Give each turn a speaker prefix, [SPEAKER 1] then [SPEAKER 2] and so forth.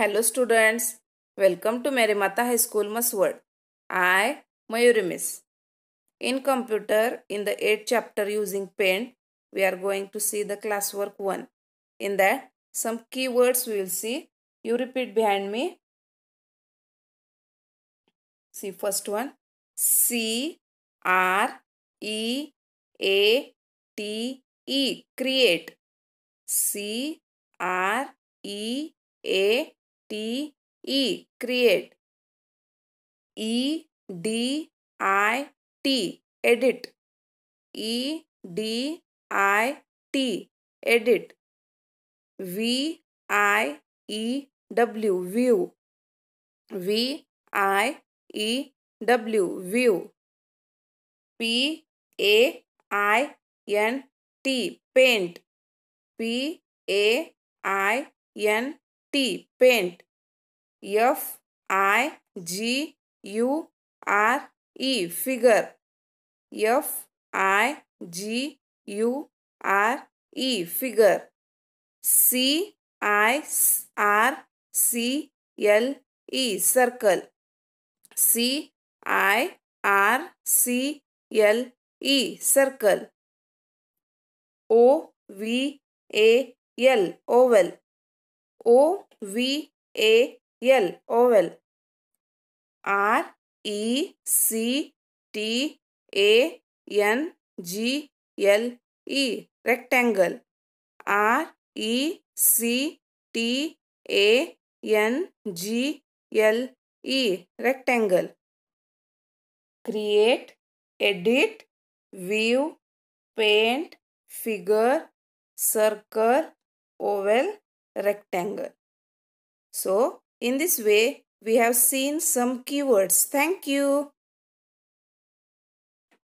[SPEAKER 1] Hello students welcome to Mary Mata high school I Mayuri miss in computer in the eight chapter using pen we are going to see the class work one in that some keywords we will see you repeat behind me see first one C R E A T E create C R E A T E create E D I T edit E D I T edit V I E W view V I E W view P A I N T paint P A I N T paint F I G U R E figure F I G U R E figure C I R C L E circle C I R C L E circle O V A L oval O V A L oval R E C T A N G L E rectangle R E C T A N G L E rectangle create edit view paint figure circle oval rectangle. So, in this way, we have seen some keywords. Thank you.